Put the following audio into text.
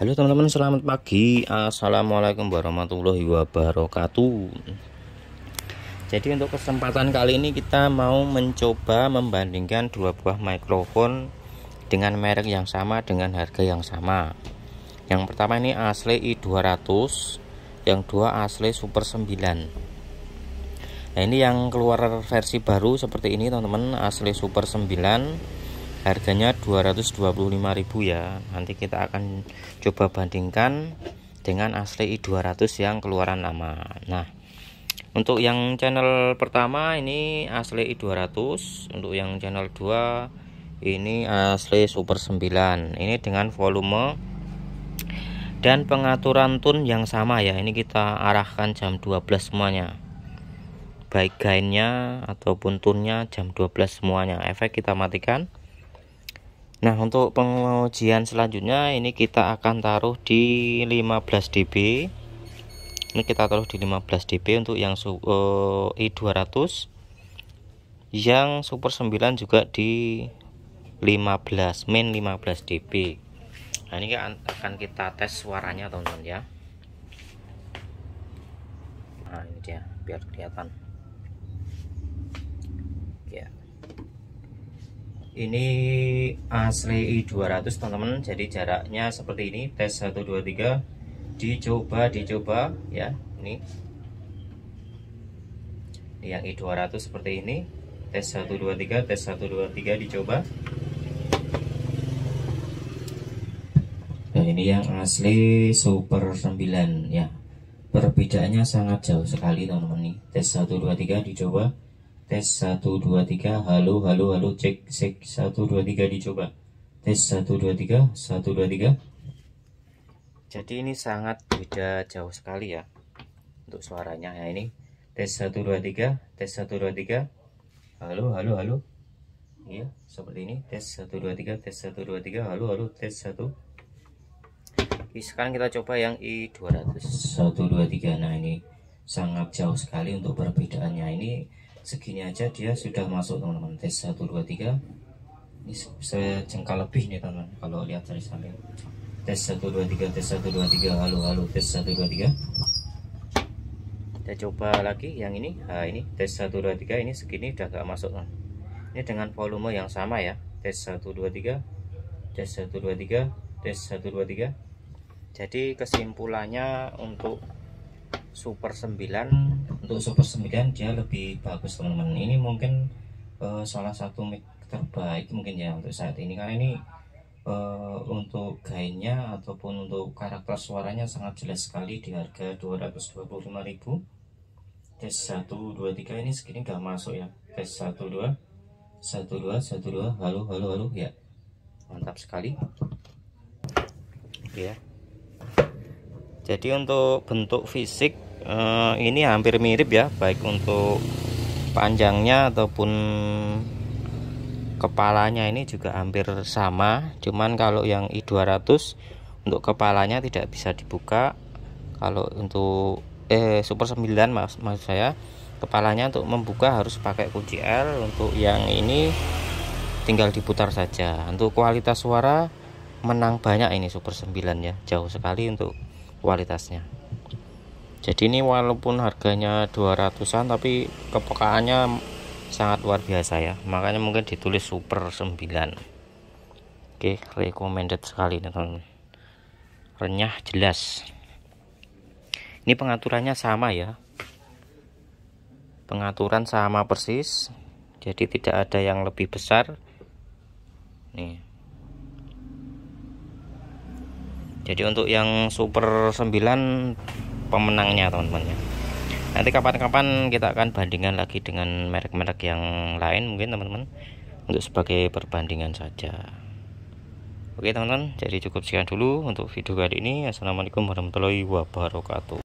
Halo teman-teman, selamat pagi. Assalamualaikum warahmatullahi wabarakatuh. Jadi untuk kesempatan kali ini kita mau mencoba membandingkan dua buah mikrofon dengan merek yang sama dengan harga yang sama. Yang pertama ini Asli i200, yang dua Asli Super 9. Nah, ini yang keluar versi baru seperti ini teman-teman, Asli Super 9 harganya 225.000 ya nanti kita akan coba bandingkan dengan asli i200 yang keluaran lama nah untuk yang channel pertama ini asli i200 untuk yang channel 2 ini asli super 9 ini dengan volume dan pengaturan tune yang sama ya ini kita arahkan jam 12 semuanya baik gainnya ataupun tunnya jam 12 semuanya efek kita matikan Nah untuk pengujian selanjutnya ini kita akan taruh di 15 dB ini kita taruh di 15 dB untuk yang uh, eh, i200 yang super 9 juga di 15 main 15 dB nah ini akan kita tes suaranya teman-teman ya nah ini dia biar kelihatan ya ini asli i200 teman-teman jadi jaraknya seperti ini tes 123 dicoba dicoba ya ini yang i200 seperti ini tes 123 tes 123 dicoba dan ini yang asli super 9 ya perbedaannya sangat jauh sekali teman-teman nih tes 123 dicoba Tes 1, 2, 3, halo, halo, halo, cek, cek, 1, 2, 3 dicoba. Tes 1, 2, 3, 1, 2, 3. Jadi ini sangat beda jauh sekali ya untuk suaranya ya ini. Tes 1, 2, 3, tes 1, 2, 3. Halo, halo, halo. Ya, seperti ini. Tes 1, 2, 3, tes 1, 2, 3, halo, halo, tes 1. Oke, sekarang kita coba yang I200. 1, 2, 3, nah ini sangat jauh sekali untuk perbedaannya ini segini aja dia sudah masuk teman-teman tes 1 2 3 ini saya jengkal lebih nih teman-teman kalau lihat dari samping tes 1 2 3 tes 1 2 3 halo halo tes 1 2 3 kita coba lagi yang ini nah, ini tes 1 2 3 ini segini udah gak masuk teman. ini dengan volume yang sama ya tes 1 2 3 tes 1 2 3 tes 1 2 3 jadi kesimpulannya untuk super 9 untuk Super 9 dia lebih bagus teman-teman ini mungkin uh, salah satu mic terbaik mungkin ya untuk saat ini karena ini uh, untuk gainnya ataupun untuk karakter suaranya sangat jelas sekali di harga 225.000 tes satu dua tiga ini segini gak masuk ya tes satu dua satu dua satu dua. halo halo halo ya mantap sekali ya jadi untuk bentuk fisik eh, ini hampir mirip ya baik untuk panjangnya ataupun kepalanya ini juga hampir sama cuman kalau yang i200 untuk kepalanya tidak bisa dibuka kalau untuk eh super 9 maksud, maksud saya kepalanya untuk membuka harus pakai kunci L untuk yang ini tinggal diputar saja untuk kualitas suara menang banyak ini super 9 ya jauh sekali untuk kualitasnya jadi ini walaupun harganya 200an tapi kepekaannya sangat luar biasa ya makanya mungkin ditulis super 9 oke recommended sekali teman-teman renyah jelas ini pengaturannya sama ya pengaturan sama persis jadi tidak ada yang lebih besar nih jadi untuk yang super 9 pemenangnya teman-teman ya nanti kapan-kapan kita akan bandingkan lagi dengan merek-merek yang lain mungkin teman-teman untuk sebagai perbandingan saja oke teman-teman jadi cukup sekian dulu untuk video kali ini assalamualaikum warahmatullahi wabarakatuh